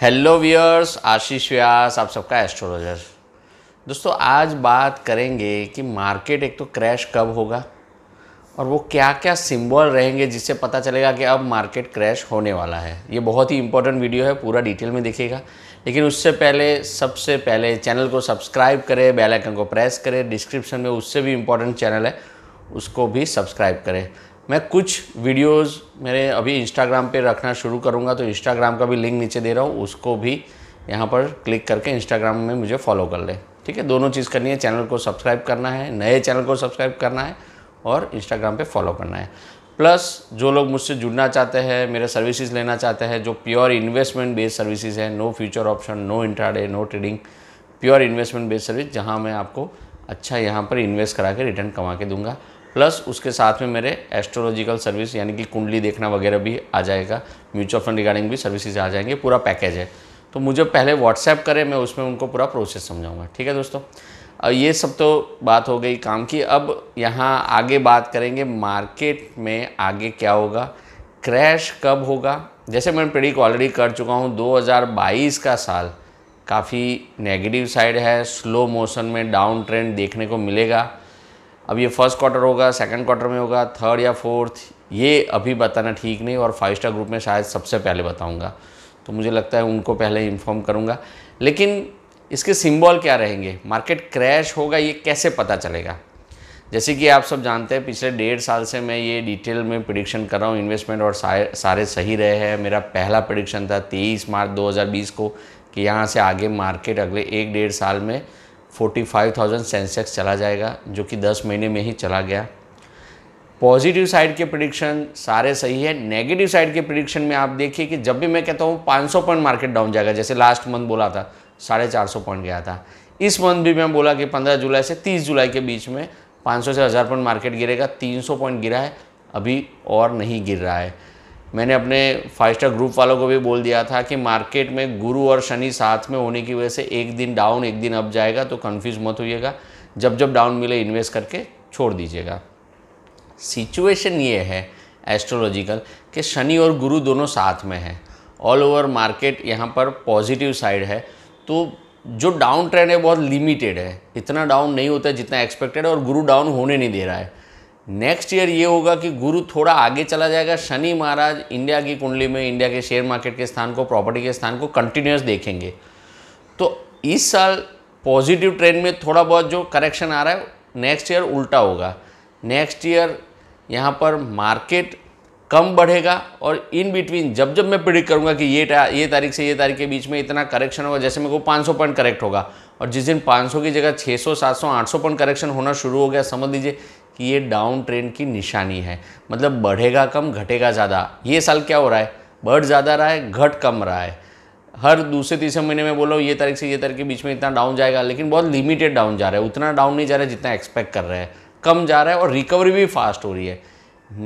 hello wears आशीष व्यास आप सबका astrologer दोस्तों आज बात करेंगे कि मार्केट एक तो क्रैश कब होगा और वो क्या क्या सिंबल रहेंगे जिससे पता चलेगा कि अब मार्केट क्रैश होने वाला है ये बहुत ही इंपॉर्टेंट वीडियो है पूरा डिटेल में देखिएगा लेकिन उससे पहले सबसे पहले चैनल को सब्सक्राइब करें बेल आइकन को प्रेस करें डिस्क्रिप्शन में उससे भी इम्पोर्टेंट चैनल है उसको भी सब्सक्राइब करें मैं कुछ वीडियोस मेरे अभी इंस्टाग्राम पे रखना शुरू करूँगा तो इंस्टाग्राम का भी लिंक नीचे दे रहा हूँ उसको भी यहाँ पर क्लिक करके इंस्टाग्राम में मुझे फॉलो कर ले ठीक है दोनों चीज़ करनी है चैनल को सब्सक्राइब करना है नए चैनल को सब्सक्राइब करना है और इंस्टाग्राम पे फॉलो करना है प्लस जो लोग मुझसे जुड़ना चाहते हैं मेरे सर्विसेज लेना चाहते हैं जो प्योर इन्वेस्टमेंट बेस्ड सर्विसेज हैं no future option no intraday no trading pure investment based service जहाँ मैं आपको अच्छा यहाँ पर इन्वेस्ट करा के रिटर्न कमा के दूंगा प्लस उसके साथ में मेरे एस्ट्रोलॉजिकल सर्विस यानी कि कुंडली देखना वगैरह भी आ जाएगा म्यूचुअल फंड रिगार्डिंग भी सर्विसेज आ जाएंगे पूरा पैकेज है तो मुझे पहले व्हाट्सएप करें मैं उसमें उनको पूरा प्रोसेस समझाऊंगा ठीक है दोस्तों ये सब तो बात हो गई काम की अब यहाँ आगे बात करेंगे मार्केट में आगे क्या होगा क्रैश कब होगा जैसे मैं प्रेडिक ऑलरेडी कर चुका हूँ 2022 का साल काफ़ी नेगेटिव साइड है स्लो मोशन में डाउन ट्रेंड देखने को मिलेगा अब ये फर्स्ट क्वार्टर होगा सेकंड क्वार्टर में होगा थर्ड या फोर्थ ये अभी बताना ठीक नहीं और फाइव स्टार ग्रुप में शायद सबसे पहले बताऊँगा तो मुझे लगता है उनको पहले इन्फॉर्म करूँगा लेकिन इसके सिम्बॉल क्या रहेंगे मार्केट क्रैश होगा ये कैसे पता चलेगा जैसे कि आप सब जानते हैं पिछले डेढ़ साल से मैं ये डिटेल में प्रिडिक्शन कर रहा हूँ इन्वेस्टमेंट और सारे सही रहे हैं मेरा पहला प्रिडिक्शन था तेईस मार्च दो को कि यहाँ से आगे मार्केट अगले एक डेढ़ साल में 45,000 सेंसेक्स चला जाएगा जो कि 10 महीने में ही चला गया पॉजिटिव साइड के प्रिडिक्शन सारे सही है नेगेटिव साइड के प्रिडिक्शन में आप देखिए कि जब भी मैं कहता हूँ 500 पॉइंट मार्केट डाउन जाएगा जैसे लास्ट मंथ बोला था साढ़े चार सौ पॉइंट गया था इस मंथ भी मैं बोला कि 15 जुलाई से 30 जुलाई के बीच में 500 से हज़ार पॉइंट मार्केट गिरेगा 300 पॉइंट गिरा है अभी और नहीं गिर रहा है मैंने अपने फाइव स्टार ग्रुप वालों को भी बोल दिया था कि मार्केट में गुरु और शनि साथ में होने की वजह से एक दिन डाउन एक दिन अप जाएगा तो कन्फ्यूज़ मत होइएगा जब जब डाउन मिले इन्वेस्ट करके छोड़ दीजिएगा सिचुएशन ये है एस्ट्रोलॉजिकल कि शनि और गुरु दोनों साथ में हैं ऑल ओवर मार्केट यहाँ पर पॉजिटिव साइड है तो जो डाउन ट्रेंड है बहुत लिमिटेड है इतना डाउन नहीं होता है जितना एक्सपेक्टेड है और गुरु डाउन होने नहीं दे रहा है नेक्स्ट ईयर ये होगा कि गुरु थोड़ा आगे चला जाएगा शनि महाराज इंडिया की कुंडली में इंडिया के शेयर मार्केट के स्थान को प्रॉपर्टी के स्थान को कंटिन्यूस देखेंगे तो इस साल पॉजिटिव ट्रेंड में थोड़ा बहुत जो करेक्शन आ रहा है नेक्स्ट ईयर उल्टा होगा नेक्स्ट ईयर यहाँ पर मार्केट कम बढ़ेगा और इन बिटवीन जब जब मैं प्रिडिक्ट करूँगा कि ये ये तारीख से ये तारीख के बीच में इतना करेक्शन होगा जैसे मेरे को 500 पॉइंट करेक्ट होगा और जिस दिन 500 की जगह 600 700 800 पॉइंट करेक्शन होना शुरू हो गया समझ लीजिए कि ये डाउन ट्रेंड की निशानी है मतलब बढ़ेगा कम घटेगा ज़्यादा ये साल क्या हो रहा है बढ़ ज़्यादा रहा है घट कम रहा है हर दूसरे तीसरे महीने में बोलो ये तारीख से ये तारीख के बीच में इतना डाउन जाएगा लेकिन बहुत लिमिटेड डाउन जा रहा है उतना डाउन नहीं जा रहा है जितना एक्सपेक्ट कर रहा है कम जा रहा है और रिकवरी भी फास्ट हो रही है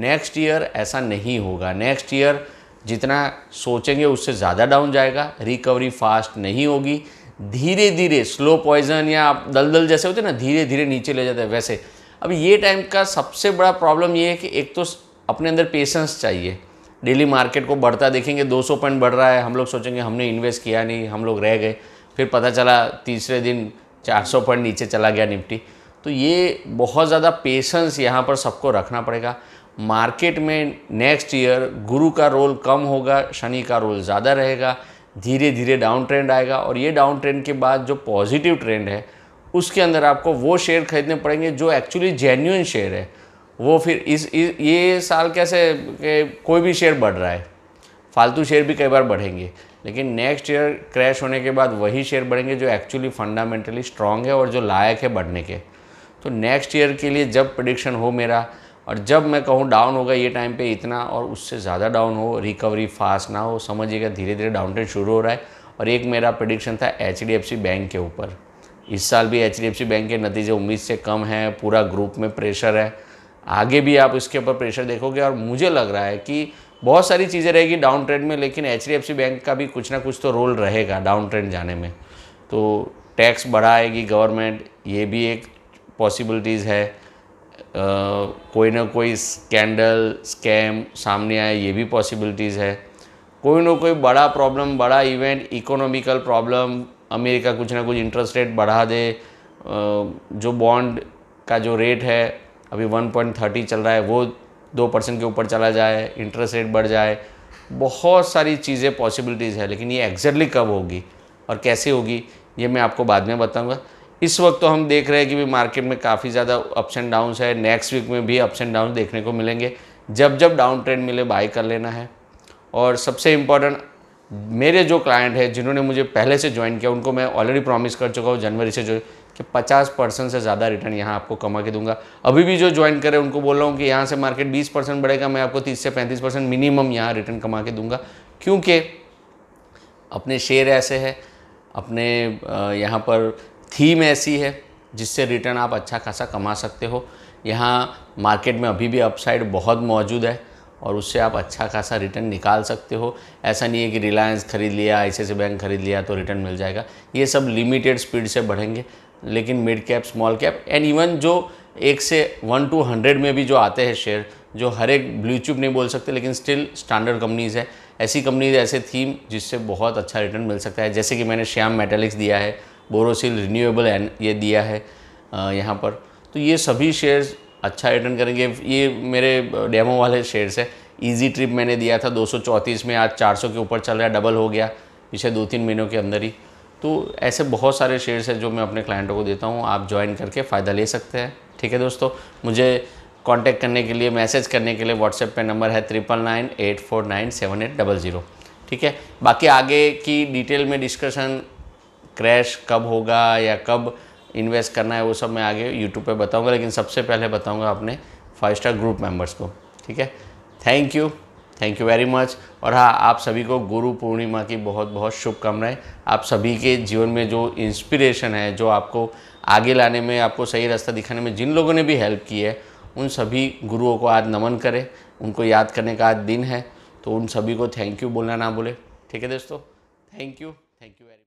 नेक्स्ट ईयर ऐसा नहीं होगा नेक्स्ट ईयर जितना सोचेंगे उससे ज़्यादा डाउन जाएगा रिकवरी फास्ट नहीं होगी धीरे धीरे स्लो पॉइजन या दलदल जैसे होते हैं ना धीरे धीरे नीचे ले जाते हैं वैसे अब ये टाइम का सबसे बड़ा प्रॉब्लम ये है कि एक तो अपने अंदर पेशेंस चाहिए डेली मार्केट को बढ़ता देखेंगे 200 पॉइंट बढ़ रहा है हम लोग सोचेंगे हमने इन्वेस्ट किया नहीं हम लोग रह गए फिर पता चला तीसरे दिन 400 पॉइंट नीचे चला गया निफ्टी तो ये बहुत ज़्यादा पेशेंस यहाँ पर सबको रखना पड़ेगा मार्केट में नेक्स्ट ईयर गुरु का रोल कम होगा शनि का रोल ज़्यादा रहेगा धीरे धीरे डाउन ट्रेंड आएगा और ये डाउन ट्रेंड के बाद जो पॉजिटिव ट्रेंड है उसके अंदर आपको वो शेयर खरीदने पड़ेंगे जो एक्चुअली जेन्यून शेयर है वो फिर इस, इस ये साल कैसे कोई भी शेयर बढ़ रहा है फालतू शेयर भी कई बार बढ़ेंगे लेकिन नेक्स्ट ईयर क्रैश होने के बाद वही शेयर बढ़ेंगे जो एक्चुअली फंडामेंटली स्ट्रांग है और जो लायक है बढ़ने के तो नेक्स्ट ईयर के लिए जब प्रडिक्शन हो मेरा और जब मैं कहूँ डाउन होगा ये टाइम पे इतना और उससे ज़्यादा डाउन हो रिकवरी फास्ट ना हो समझिएगा धीरे धीरे डाउन ट्रेंड शुरू हो रहा है और एक मेरा प्रडिक्शन था एच बैंक के ऊपर इस साल भी एच बैंक के नतीजे उम्मीद से कम है पूरा ग्रुप में प्रेशर है आगे भी आप इसके ऊपर प्रेशर देखोगे और मुझे लग रहा है कि बहुत सारी चीज़ें रहेगी डाउन ट्रेंड में लेकिन एच बैंक का भी कुछ ना कुछ तो रोल रहेगा डाउन ट्रेंड जाने में तो टैक्स बढ़ाएगी गवर्नमेंट ये भी एक पॉसिबिलिटीज़ है आ, कोई ना कोई स्कैंडल स्कैम सामने आए ये भी पॉसिबिलिटीज़ है कोई ना कोई बड़ा प्रॉब्लम बड़ा इवेंट इकोनॉमिकल प्रॉब्लम अमेरिका कुछ ना कुछ इंटरेस्ट रेट बढ़ा दे जो बॉन्ड का जो रेट है अभी 1.30 चल रहा है वो दो परसेंट के ऊपर चला जाए इंटरेस्ट रेट बढ़ जाए बहुत सारी चीज़ें पॉसिबिलिटीज़ है लेकिन ये एग्जैक्टली कब होगी और कैसे होगी ये मैं आपको बाद में बताऊंगा इस वक्त तो हम देख रहे हैं कि भी मार्केट में काफ़ी ज़्यादा अप्स एंड डाउन्स है नेक्स्ट वीक में भी अप्स एंड डाउन देखने को मिलेंगे जब जब डाउन ट्रेंड मिले बाई कर लेना है और सबसे इम्पॉर्टेंट मेरे जो क्लाइंट है जिन्होंने मुझे पहले से ज्वाइन किया उनको मैं ऑलरेडी प्रॉमिस कर चुका हूँ जनवरी से जो कि 50 परसेंट से ज़्यादा रिटर्न यहाँ आपको कमा के दूंगा अभी भी जो ज्वाइन करें उनको बोल रहा हूँ कि यहाँ से मार्केट 20 परसेंट बढ़ेगा मैं आपको 30 से 35 परसेंट मिनिमम यहाँ रिटर्न कमा के दूंगा क्योंकि अपने शेयर ऐसे है अपने यहाँ पर थीम ऐसी है जिससे रिटर्न आप अच्छा खासा कमा सकते हो यहाँ मार्केट में अभी भी अपसाइड बहुत मौजूद है और उससे आप अच्छा खासा रिटर्न निकाल सकते हो ऐसा नहीं है कि रिलायंस खरीद लिया ऐसे सी बैंक खरीद लिया तो रिटर्न मिल जाएगा ये सब लिमिटेड स्पीड से बढ़ेंगे लेकिन mid cap small cap and even जो एक से वन टू हंड्रेड में भी जो आते हैं शेयर जो हर एक ब्लू नहीं बोल सकते लेकिन स्टिल स्टैंडर्ड कंपनीज़ है ऐसी कंपनीज ऐसे थीम जिससे बहुत अच्छा रिटर्न मिल सकता है जैसे कि मैंने श्याम मेटेलिक्स दिया है बोरोसिल रिन्यूएबल ये दिया है यहाँ पर तो ये सभी शेयर्स अच्छा रिटर्न करेंगे ये मेरे डेमो वाले शेयर्स है ईजी ट्रिप मैंने दिया था 234 में आज 400 के ऊपर चल रहा है डबल हो गया पिछले दो तीन महीनों के अंदर ही तो ऐसे बहुत सारे शेयर्स हैं जो मैं अपने क्लाइंटों को देता हूँ आप ज्वाइन करके फ़ायदा ले सकते हैं ठीक है दोस्तों मुझे कांटेक्ट करने के लिए मैसेज करने के लिए व्हाट्सएप पे नंबर है triple nine eight four nine seven eight double zero ठीक है बाकी आगे की डिटेल में डिस्कशन क्रैश कब होगा या कब इन्वेस्ट करना है वो सब मैं आगे यूट्यूब पे बताऊंगा लेकिन सबसे पहले बताऊंगा अपने फाइव स्टार ग्रुप मेंबर्स को ठीक है thank you thank you very much और हाँ आप सभी को गुरु पूर्णिमा की बहुत बहुत शुभकामनाएं आप सभी के जीवन में जो इंस्पिरेशन है जो आपको आगे लाने में आपको सही रास्ता दिखाने में जिन लोगों ने भी हेल्प की है उन सभी गुरुओं को आज नमन करें उनको याद करने का आज दिन है तो उन सभी को थैंक यू बोलना ना बोले ठीक है दोस्तों thank you thank you very